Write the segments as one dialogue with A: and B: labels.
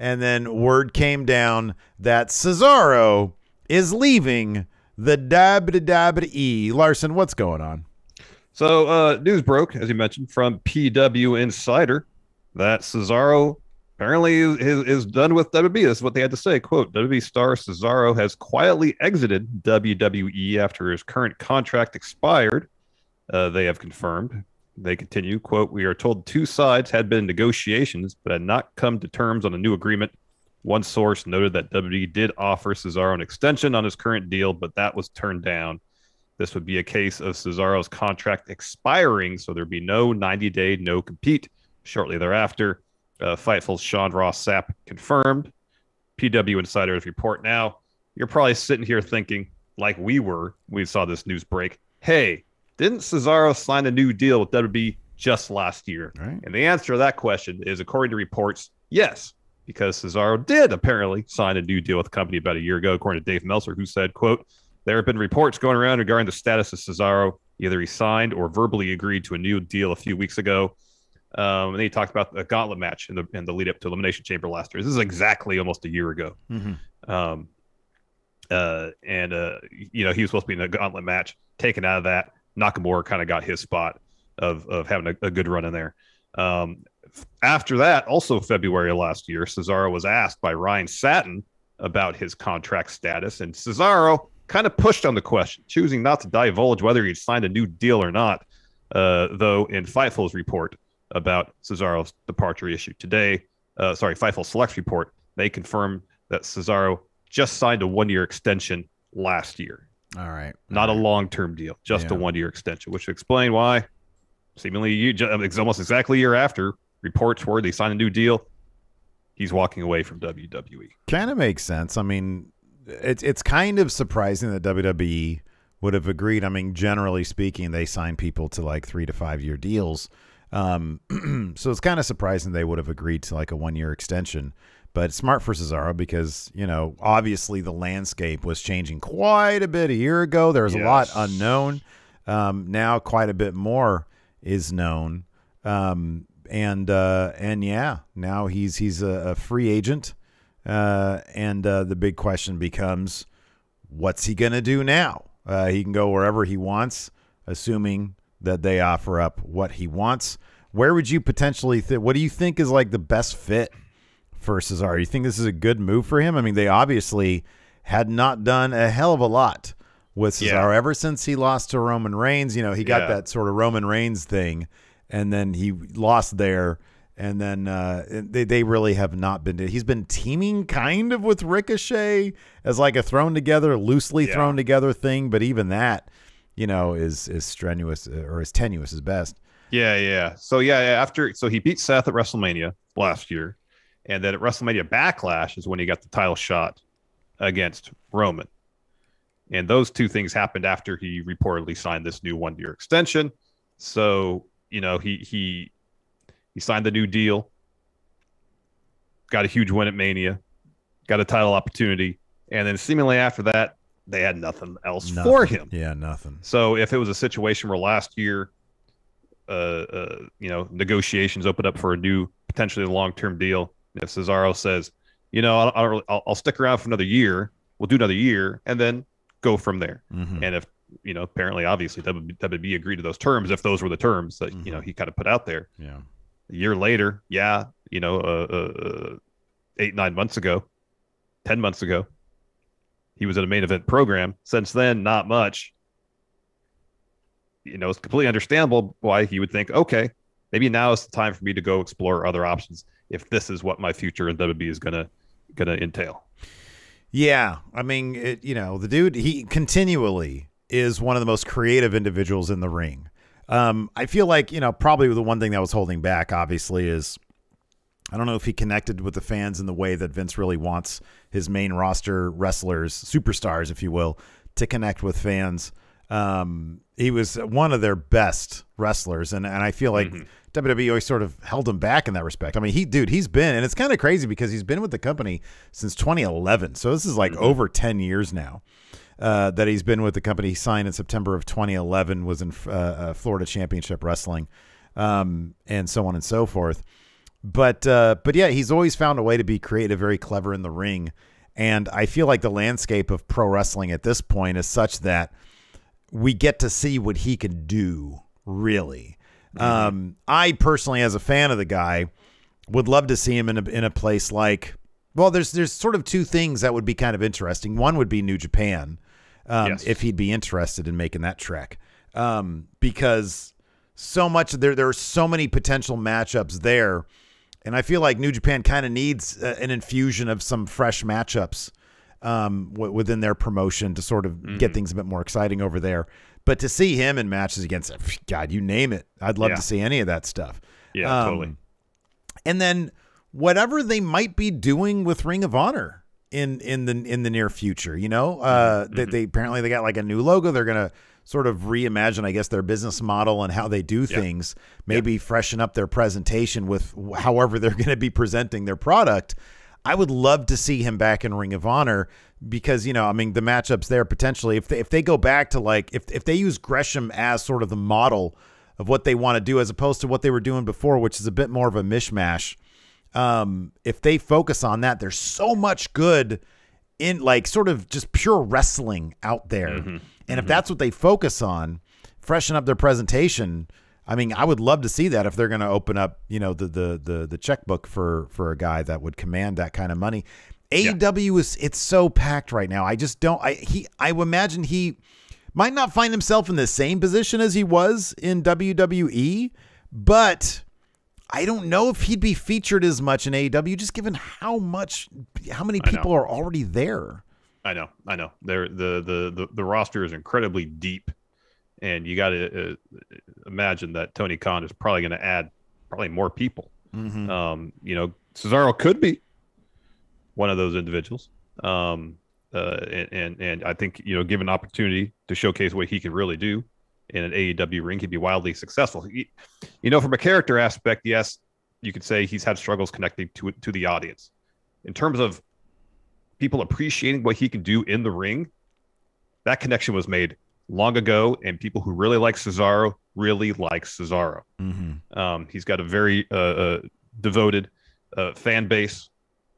A: And then word came down that Cesaro is leaving the WWE. Larson, what's going on?
B: So, uh, news broke, as you mentioned, from PW Insider that Cesaro apparently is, is, done with WWE. This is what they had to say. Quote, WWE star Cesaro has quietly exited WWE after his current contract expired, uh, they have confirmed. They continue, quote, We are told two sides had been in negotiations but had not come to terms on a new agreement. One source noted that WWE did offer Cesaro an extension on his current deal, but that was turned down. This would be a case of Cesaro's contract expiring, so there'd be no 90 day no compete shortly thereafter. Uh, Fightful's Sean Ross Sapp confirmed. PW Insider's report now. You're probably sitting here thinking, like we were, we saw this news break. Hey, didn't Cesaro sign a new deal with WWE just last year? Right. And the answer to that question is, according to reports, yes, because Cesaro did apparently sign a new deal with the company about a year ago, according to Dave Meltzer, who said, quote, there have been reports going around regarding the status of Cesaro. Either he signed or verbally agreed to a new deal a few weeks ago. Um, and then he talked about the gauntlet match in the, in the lead up to Elimination Chamber last year. This is exactly almost a year ago. Mm-hmm. Um, uh, and, uh, you know, he was supposed to be in a gauntlet match, taken out of that Nakamura kind of got his spot of of having a, a good run in there. Um, after that, also February of last year, Cesaro was asked by Ryan Satin about his contract status, and Cesaro kind of pushed on the question, choosing not to divulge whether he'd signed a new deal or not. Uh, though in Fightful's report about Cesaro's departure issue today, uh, sorry, Fightful Select's report, they confirmed that Cesaro just signed a one-year extension last year. All right. Not a long term deal, just yeah. a one year extension, which explain why seemingly you, uh, almost exactly a year after reports were they signed a new deal, he's walking away from WWE.
A: Kind of makes sense. I mean, it's it's kind of surprising that WWE would have agreed. I mean, generally speaking, they sign people to like three to five year deals. Um, so it's kind of surprising they would have agreed to like a one year extension. But smart for Cesaro because, you know, obviously the landscape was changing quite a bit a year ago. There was yes. a lot unknown. Um, now quite a bit more is known. Um, and uh, and yeah, now he's he's a, a free agent. Uh, and uh, the big question becomes, what's he gonna do now? Uh, he can go wherever he wants, assuming that they offer up what he wants. Where would you potentially? Th- what do you think is like the best fit for Cesaro. You think this is a good move for him? I mean, they obviously had not done a hell of a lot with Cesaro yeah. ever since he lost to Roman Reigns. You know, he got yeah. that sort of Roman Reigns thing, and then he lost there. And then uh, they, they really have not been. He's been teaming kind of with Ricochet as like a thrown together, loosely yeah. thrown together thing. But even that, you know, is is strenuous uh, or as tenuous as best.
B: Yeah, yeah. So yeah, after so he beat Seth at WrestleMania last year. And then at WrestleMania Backlash is when he got the title shot against Roman. And those two things happened after he reportedly signed this new one year extension. So, you know, he he he signed the new deal, got a huge win at Mania, got a title opportunity, and then seemingly after that, they had nothing else nothing. for him. Yeah, nothing. So if it was a situation where last year uh, uh, you know, negotiations opened up for a new potentially long term deal. If Cesaro says, you know, I don't, really, I'll, I'll, stick around for another year, we'll do another year, and then go from there. Mm-hmm. And if you know, apparently, obviously, WWE agreed to those terms if those were the terms that mm-hmm. you know mm-hmm. he kind of put out there. Yeah. A year later, yeah, you know, uh, uh, uh, eight nine months ago, ten months ago, he was in a main event program. Since then, not much. You know, it's completely understandable why he would think, okay, maybe now is the time for me to go explore other options if this is what my future in WB is gonna gonna entail.
A: Yeah, I mean, it, you know, the dude he continually is one of the most creative individuals in the ring. Um, I feel like you know probably the one thing that was holding back, obviously, is I don't know if he connected with the fans in the way that Vince really wants his main roster wrestlers, superstars, if you will, to connect with fans. Um, he was one of their best wrestlers, and and I feel like mm -hmm. WWE always sort of held him back in that respect. I mean, he, dude, he's been, and it's kind of crazy because he's been with the company since 2011. So this is like mm-hmm. over 10 years now uh, that he's been with the company. He signed in September of 2011, was in uh, uh, Florida Championship Wrestling, um, and so on and so forth. But, uh, but yeah, he's always found a way to be creative, very clever in the ring. And I feel like the landscape of pro wrestling at this point is such that we get to see what he can do, really Mm-hmm. Um, I personally, as a fan of the guy, would love to see him in a in a place like. Well, there's there's sort of two things that would be kind of interesting. One would be New Japan, um, yes. if he'd be interested in making that trek, um, because so much there there are so many potential matchups there, and I feel like New Japan kind of needs uh, an infusion of some fresh matchups um, w- within their promotion to sort of mm-hmm. get things a bit more exciting over there. But to see him in matches against God, you name it, I'd love yeah. to see any of that stuff.
B: Yeah, um, totally.
A: And then whatever they might be doing with Ring of Honor in in the in the near future, you know, uh, mm-hmm. they, mm-hmm. they, apparently they got like a new logo. They're gonna sort of reimagine, I guess, their business model and how they do yeah. things. Maybe yeah. freshen up their presentation with however they're gonna be presenting their product. I would love to see him back in Ring of Honor because you know, I mean, the matchups there potentially if they, if they go back to like if if they use Gresham as sort of the model of what they want to do as opposed to what they were doing before, which is a bit more of a mishmash. Um, if they focus on that, there's so much good in like sort of just pure wrestling out there, mm-hmm. and if mm-hmm. that's what they focus on, freshen up their presentation I mean, I would love to see that if they're going to open up, you know, the, the the the checkbook for for a guy that would command that kind of money. AEW is it's so packed right now. I just don't. I he I imagine he might not find himself in the same position as he was in WWE, but I don't know if he'd be featured as much in AEW, just given how much how many people are already there.
B: I know, I know. They're, the the the the roster is incredibly deep and you got to uh, imagine that Tony Khan is probably going to add probably more people. Mm-hmm. Um, you know, Cesaro could be one of those individuals. Um, uh, and, and, and I think you know, given opportunity to showcase what he can really do in an AEW ring, he'd be wildly successful. He, you know, from a character aspect, yes, you could say he's had struggles connecting to to the audience. In terms of people appreciating what he can do in the ring, that connection was made long ago, and people who really like Cesaro really like Cesaro. Mm-hmm. Um, he's got a very uh, uh, devoted uh, fan base,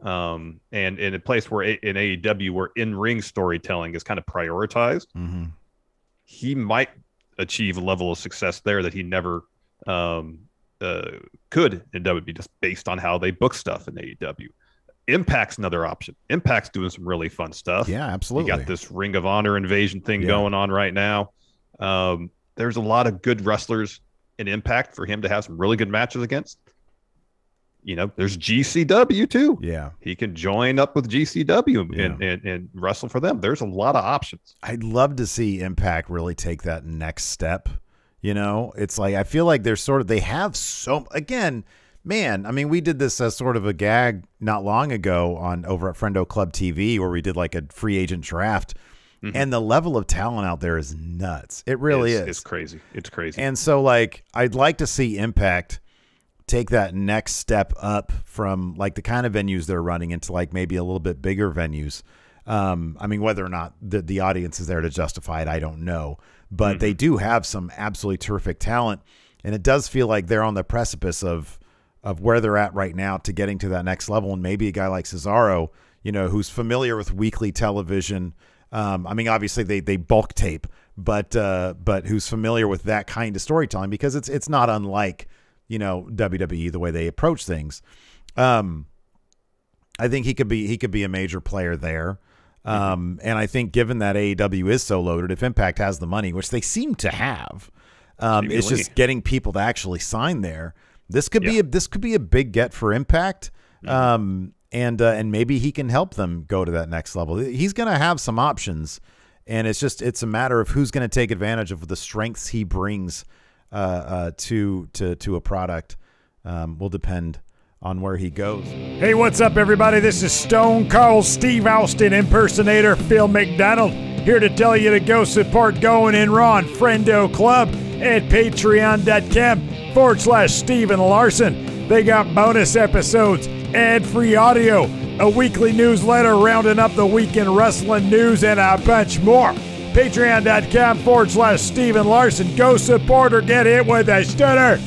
B: um, and in a place where in AEW, where in-ring storytelling is kind of prioritized, mm-hmm. he might achieve a level of success there that he never um, uh, could in WWE, just based on how they book stuff in AEW. Impact's another option. Impact's doing some really fun stuff. Yeah, absolutely. You got this Ring of Honor invasion thing yeah. going on right now. Um, there's a lot of good wrestlers in Impact for him to have some really good matches against. You know, there's GCW too. Yeah, he can join up with GCW yeah. and, and wrestle for them. There's a lot of options. I'd love to see
A: Impact really take that next step. You know, it's like I feel like they're sort of they have so again man, I mean, we did this as sort of a gag not long ago on over at Friendo Club TV where we did like a free agent draft. Mm-hmm. And the level of talent out there is nuts. It really it's, is. It's
B: crazy. It's crazy. And
A: so, like, I'd like to see Impact take that next step up from like the kind of venues they're running into like maybe a little bit bigger venues. Um, I mean, whether or not the, the audience is there to justify it, I don't know. But mm-hmm. they do have some absolutely terrific talent. And it does feel like they're on the precipice of of where they're at right now to getting to that next level. And maybe a guy like Cesaro, you know, who's familiar with weekly television. Um, I mean, obviously they they bulk tape, but uh, but who's familiar with that kind of storytelling because it's it's not unlike you know WWE the way they approach things. Um, I think he could be he could be a major player there. Um, and I think given that AEW is so loaded, if Impact has the money, which they seem to have, um, it's just getting people to actually sign there. This could yeah. be a, this could be a big get for Impact. Mm-hmm. Um, and uh, and maybe he can help them go to that next level. He's going to have some options, and it's just it's a matter of who's going to take advantage of the strengths he brings uh, uh, to to to a product. Um, will depend on where he goes. Hey, what's up, everybody? This is Stone Cold Steve Austin impersonator Phil McDonald here to tell you to go support Going in Raw and Friendo Club at Patreon.com forward slash Steven Larson. They got bonus episodes, ad free audio, a weekly newsletter rounding up the weekend wrestling news, and a bunch more. Patreon.com forward slash Steven Larson. Go support or get hit with a stunner.